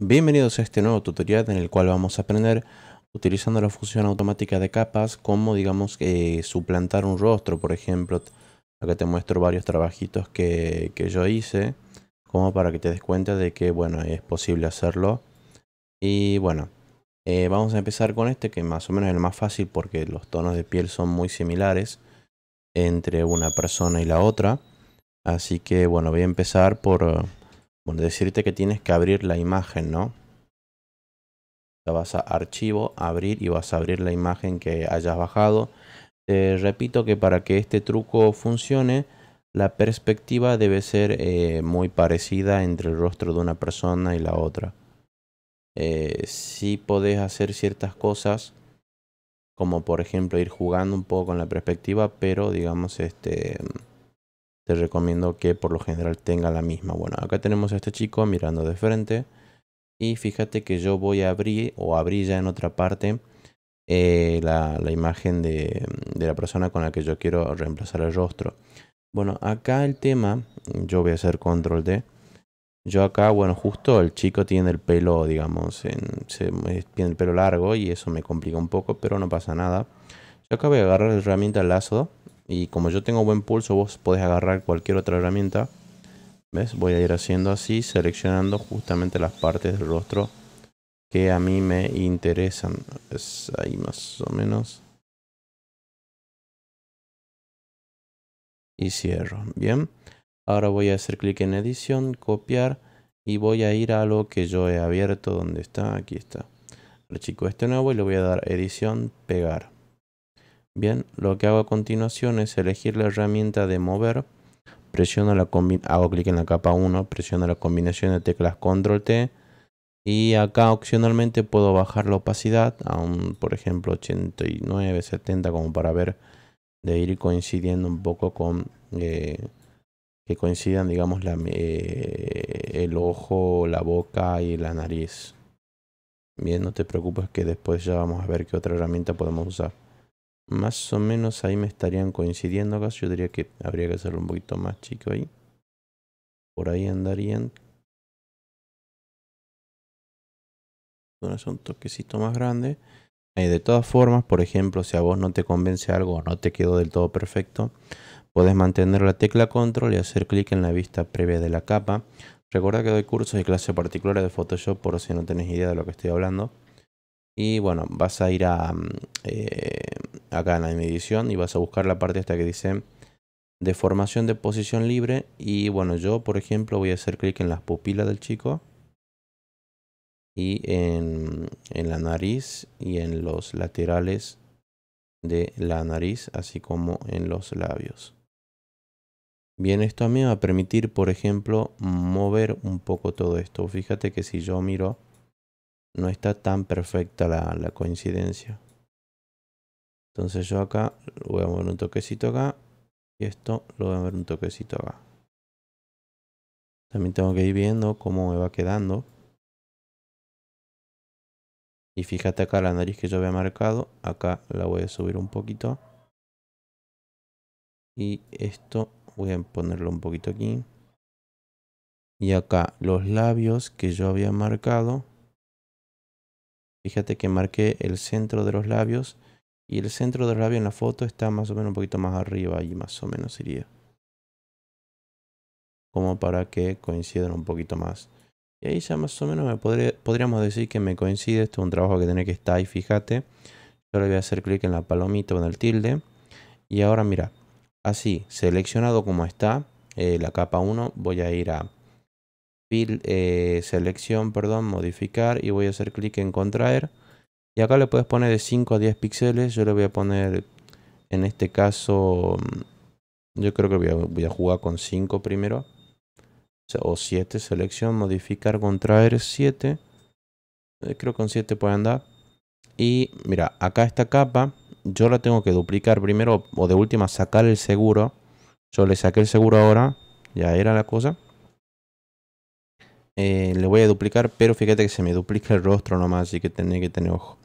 Bienvenidos a este nuevo tutorial en el cual vamos a aprender utilizando la función automática de capas como digamos suplantar un rostro por ejemplo acá te muestro varios trabajitos que, yo hice como para que te des cuenta de que bueno es posible hacerlo y bueno eh, vamos a empezar con este que más o menos es el más fácil porque los tonos de piel son muy similares entre una persona y la otra así que bueno voy a empezar por bueno, decirte que tienes que abrir la imagen, ¿no? La vas a archivo, abrir y vas a abrir la imagen que hayas bajado. Te repito que para que este truco funcione, la perspectiva debe ser eh, muy parecida entre el rostro de una persona y la otra. si eh, sí podés hacer ciertas cosas, como por ejemplo ir jugando un poco con la perspectiva, pero digamos este te recomiendo que por lo general tenga la misma. Bueno, acá tenemos a este chico mirando de frente. Y fíjate que yo voy a abrir o abrir ya en otra parte eh, la, imagen de, la persona con la que yo quiero reemplazar el rostro. Bueno, acá el tema, yo voy a hacer control D. Yo acá, bueno, justo el chico tiene el pelo, digamos, eh, tiene el pelo largo y eso me complica un poco, pero no pasa nada. Yo acá voy a agarrar la herramienta lazo y como yo tengo buen pulso, vos podés agarrar cualquier otra herramienta. ¿Ves? Voy a ir haciendo así, seleccionando justamente las partes del rostro que a mí me interesan. Es ahí más o menos. Y cierro. Bien. Ahora voy a hacer clic en edición, copiar y voy a ir a lo que yo he abierto. donde está? Aquí está. chico este nuevo y le voy a dar edición, pegar. Bien, lo que hago a continuación es elegir la herramienta de mover. Presiono la hago clic en la capa 1, presiono la combinación de teclas Control T. Y acá opcionalmente puedo bajar la opacidad a un, por ejemplo, 89, 70 como para ver de ir coincidiendo un poco con eh, que coincidan, digamos, eh, el ojo, la boca y la nariz. Bien, no te preocupes que después ya vamos a ver qué otra herramienta podemos usar. Más o menos ahí me estarían coincidiendo, casi yo diría que habría que hacerlo un poquito más chico ahí. Por ahí andarían. un toquecito más grande. Eh, de todas formas, por ejemplo, si a vos no te convence algo o no te quedó del todo perfecto, Puedes mantener la tecla control y hacer clic en la vista previa de la capa. Recuerda que doy cursos y clases particulares de Photoshop por si no tenés idea de lo que estoy hablando. Y bueno, vas a ir a mm, eh, acá en la medición y vas a buscar la parte hasta que dice deformación de posición libre y bueno yo por ejemplo voy a hacer clic en las pupilas del chico y en, la nariz y en los laterales de la nariz así como en los labios bien esto a mí me va a permitir por ejemplo mover un poco todo esto fíjate que si yo miro no está tan perfecta la coincidencia entonces yo acá voy a mover un toquecito acá y esto lo voy a mover un toquecito acá. También tengo que ir viendo cómo me va quedando. Y fíjate acá la nariz que yo había marcado, acá la voy a subir un poquito. Y esto voy a ponerlo un poquito aquí. Y acá los labios que yo había marcado. Fíjate que marqué el centro de los labios y el centro de rabia en la foto está más o menos un poquito más arriba, y más o menos iría. Como para que coincidan un poquito más. Y ahí ya más o menos me podríamos decir que me coincide. Esto es un trabajo que tiene que estar ahí, fíjate. Yo le voy a hacer clic en la palomita con en el tilde. Y ahora mira, así, seleccionado como está, eh, la capa 1, voy a ir a eh, selección, perdón, modificar y voy a hacer clic en contraer y acá le puedes poner de 5 a 10 píxeles. Yo le voy a poner, en este caso, mm, yo creo que voy a, jugar con 5 primero. O 7, selección, modificar, contraer 7. Eh, creo que con 7 puede andar. Y mira, acá esta capa yo la tengo que duplicar primero o de última sacar el seguro. Yo le saqué el seguro ahora, ya era la cosa. Eh, le voy a duplicar, pero fíjate que se me duplica el rostro nomás, así que tenéis que tener ojo.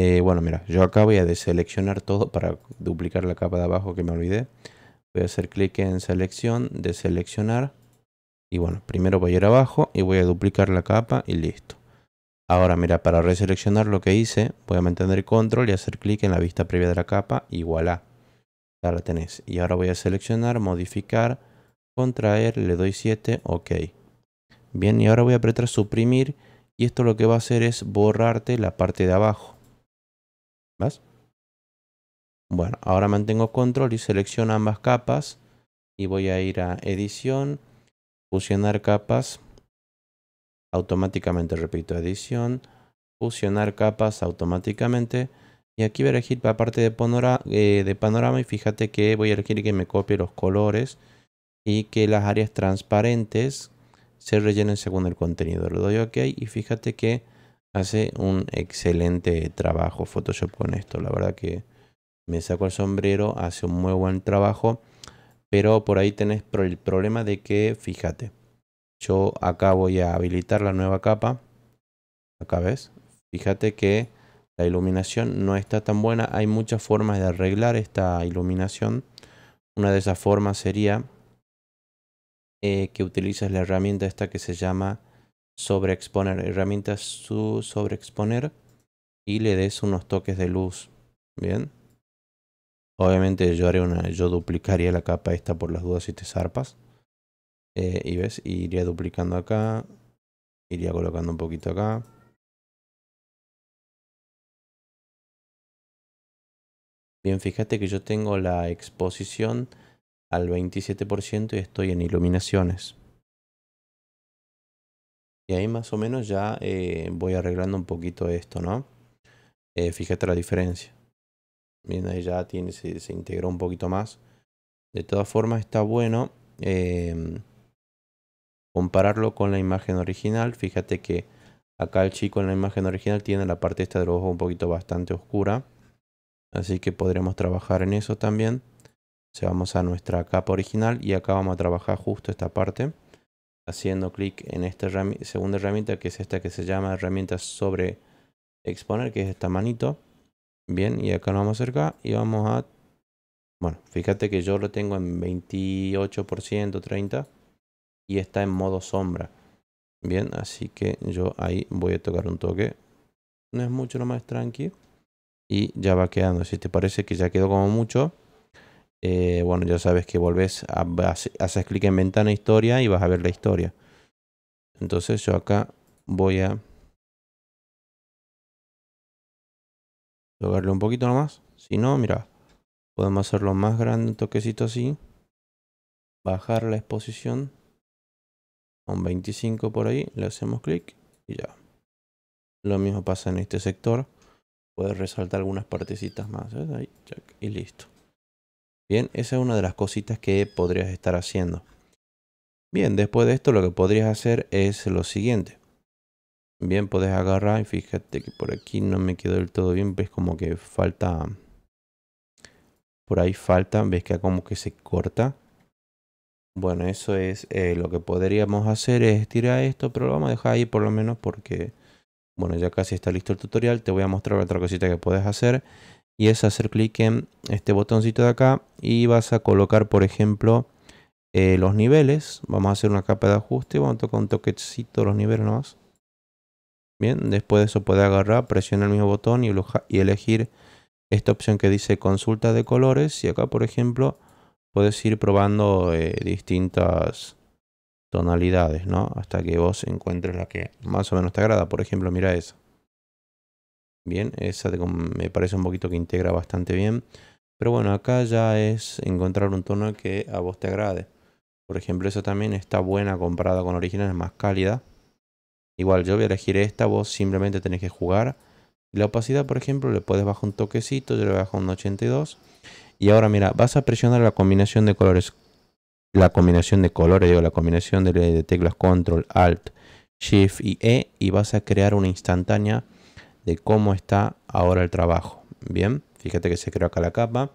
Eh, bueno, mira, yo acá voy a deseleccionar todo para duplicar la capa de abajo que me olvidé. Voy a hacer clic en selección, deseleccionar. Y bueno, primero voy a ir abajo y voy a duplicar la capa y listo. Ahora mira, para reseleccionar lo que hice, voy a mantener control y hacer clic en la vista previa de la capa y voilà. Ya la tenés. Y ahora voy a seleccionar, modificar, contraer, le doy 7, ok. Bien, y ahora voy a apretar suprimir y esto lo que va a hacer es borrarte la parte de abajo. Bueno, ahora mantengo control y selecciono ambas capas. Y voy a ir a edición, fusionar capas. Automáticamente, repito, edición, fusionar capas automáticamente. Y aquí voy a elegir la parte de, eh, de panorama y fíjate que voy a elegir que me copie los colores y que las áreas transparentes se rellenen según el contenido. Le doy OK y fíjate que hace un excelente trabajo Photoshop con esto. La verdad que me saco el sombrero, hace un muy buen trabajo. Pero por ahí tenés el problema de que, fíjate, yo acá voy a habilitar la nueva capa. Acá ves, fíjate que la iluminación no está tan buena. Hay muchas formas de arreglar esta iluminación. Una de esas formas sería eh, que utilices la herramienta esta que se llama sobreexponer, eh, herramientas su sobreexponer y le des unos toques de luz, ¿bien? Obviamente yo haré una, yo duplicaría la capa esta por las dudas y te zarpas. Eh, y ves, iría duplicando acá, iría colocando un poquito acá. Bien, fíjate que yo tengo la exposición al 27% y estoy en iluminaciones. Y ahí más o menos ya eh, voy arreglando un poquito esto, ¿no? Eh, fíjate la diferencia. Bien, ahí ya tiene, se, integró un poquito más. De todas formas está bueno em, compararlo con la imagen original. Fíjate que acá el chico en la imagen original tiene la parte esta del ojo un poquito bastante oscura. Así que podremos trabajar en eso también. se vamos a nuestra capa original y acá vamos a trabajar justo esta parte haciendo clic en esta segunda herramienta que es esta que se llama herramientas sobre exponer, que es esta manito. Bien, y acá nos vamos a acercar y vamos a... Bueno, fíjate que yo lo tengo en 28%, 30% y está en modo sombra. Bien, así que yo ahí voy a tocar un toque. No es mucho, lo más tranqui. Y ya va quedando. Si te parece que ya quedó como mucho, eh, bueno, ya sabes que volvés, a, ah, haces clic en ventana historia y vas a ver la historia. Entonces yo acá voy a tocarle un poquito nomás. Si no, mira, podemos hacerlo más grande, un toquecito así. Bajar la exposición a un 25 por ahí, le hacemos clic y ya. Lo mismo pasa en este sector. Puedes resaltar algunas partecitas más. y listo. Bien, esa es una de las cositas que podrías estar haciendo. Bien, después de esto lo que podrías hacer es lo siguiente. Bien, podés agarrar y fíjate que por aquí no me quedó del todo bien. Ves como que falta... Por ahí falta, ves que como que se corta. Bueno, eso es eh, lo que podríamos hacer es tirar esto, pero lo vamos a dejar ahí por lo menos porque... Bueno, ya casi está listo el tutorial. Te voy a mostrar otra cosita que puedes hacer y es hacer clic en este botoncito de acá y vas a colocar por ejemplo eh, los niveles vamos a hacer una capa de ajuste vamos a tocar un toquecito los niveles nomás bien después de eso puede agarrar presionar el mismo botón y, elegir esta opción que dice consulta de colores y acá por ejemplo puedes ir probando eh, distintas tonalidades no hasta que vos encuentres la que más o menos te agrada por ejemplo mira eso. Bien, esa me parece un poquito que integra bastante bien. Pero bueno, acá ya es encontrar un tono que a vos te agrade. Por ejemplo, esa también está buena comparada con original, más cálida. Igual yo voy a elegir esta, vos simplemente tenés que jugar. La opacidad, por ejemplo, le puedes bajar un toquecito, yo le bajo un 82. Y ahora mira, vas a presionar la combinación de colores. La combinación de colores, digo, la combinación de teclas Control, Alt, Shift y E. Y vas a crear una instantánea de cómo está ahora el trabajo. Bien, fíjate que se creó acá la capa.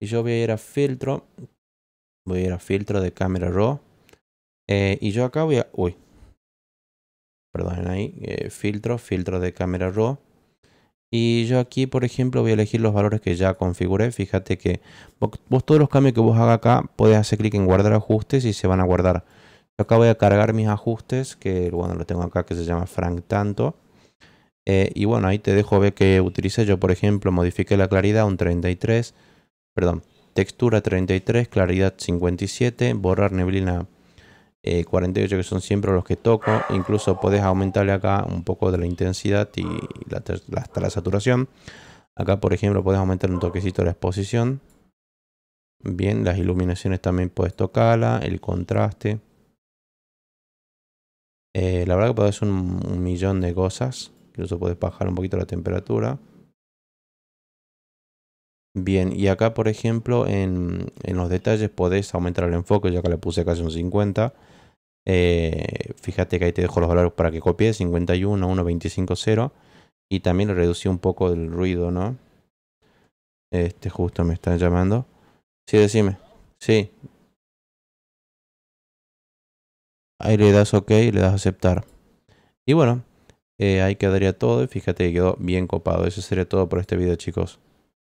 Y yo voy a ir a filtro. Voy a ir a filtro de cámara raw. Eh, y yo acá voy a... Uy. Perdonen ahí. Eh, filtro, filtro de cámara raw. Y yo aquí, por ejemplo, voy a elegir los valores que ya configuré. Fíjate que vos, todos los cambios que vos hagas acá, podés hacer clic en guardar ajustes y se van a guardar. Yo acá voy a cargar mis ajustes, que bueno, lo tengo acá que se llama Frank Tanto. Eh, y bueno, ahí te dejo ver que utilicé. Yo, por ejemplo, modifique la claridad a un 33, perdón, textura 33, claridad 57, borrar neblina 48, eh, que son siempre los que toco. Incluso puedes aumentarle acá un poco de la intensidad y hasta la saturación. Acá, por ejemplo, podés aumentar un toquecito la exposición. Bien, las iluminaciones también puedes tocarla, el contraste. Eh, la verdad que podés hacer un millón de cosas incluso puedes bajar un poquito la temperatura. Bien, y acá por ejemplo en, en los detalles podés aumentar el enfoque, yo acá le puse casi un 50. Eh, fíjate que ahí te dejo los valores para que copies, 51, 1, 25, 0. Y también le reducí un poco el ruido, ¿no? Este justo me está llamando. Sí, decime. Sí. Ahí le das OK, y le das aceptar. Y bueno, eh, ahí quedaría todo y fíjate que quedó bien copado. Eso sería todo por este video chicos.